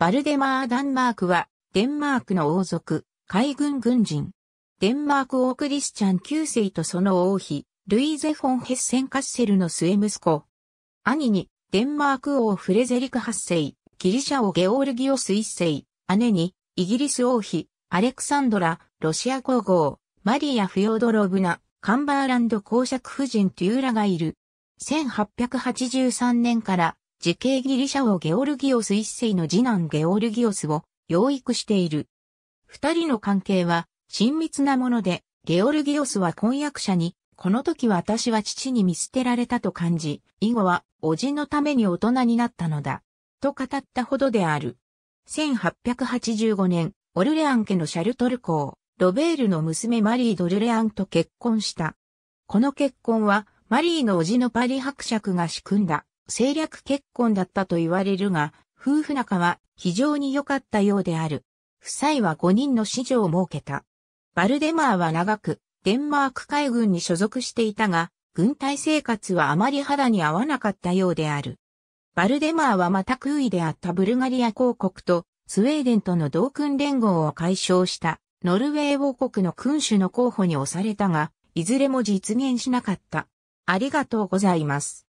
バルデマー・ダンマークは、デンマークの王族、海軍軍人。デンマーク王クリスチャン9世とその王妃、ルイーゼ・フォン・ヘッセン・カッセルの末息子。兄に、デンマーク王フレゼリク8世、ギリシャ王ゲオールギオス1世、姉に、イギリス王妃、アレクサンドラ、ロシア皇后、マリア・フヨードロブナ、カンバーランド公爵夫人トゥーラがいる。1883年から時系ギリシャ王ゲオルギオス一世の次男ゲオルギオスを養育している。二人の関係は親密なもので、ゲオルギオスは婚約者に、この時私は父に見捨てられたと感じ、以後は、おじのために大人になったのだ。と語ったほどである。1885年、オルレアン家のシャルトル公、ロベールの娘マリー・ドルレアンと結婚した。この結婚は、マリーのおじのパリ伯爵が仕組んだ政略結婚だったと言われるが、夫婦仲は非常に良かったようである。夫妻は5人の子女を設けた。バルデマーは長く、デンマーク海軍に所属していたが、軍隊生活はあまり肌に合わなかったようである。バルデマーはまた空位であったブルガリア公国とスウェーデンとの同訓連合を解消したノルウェー王国の君主の候補に押されたが、いずれも実現しなかった。ありがとうございます。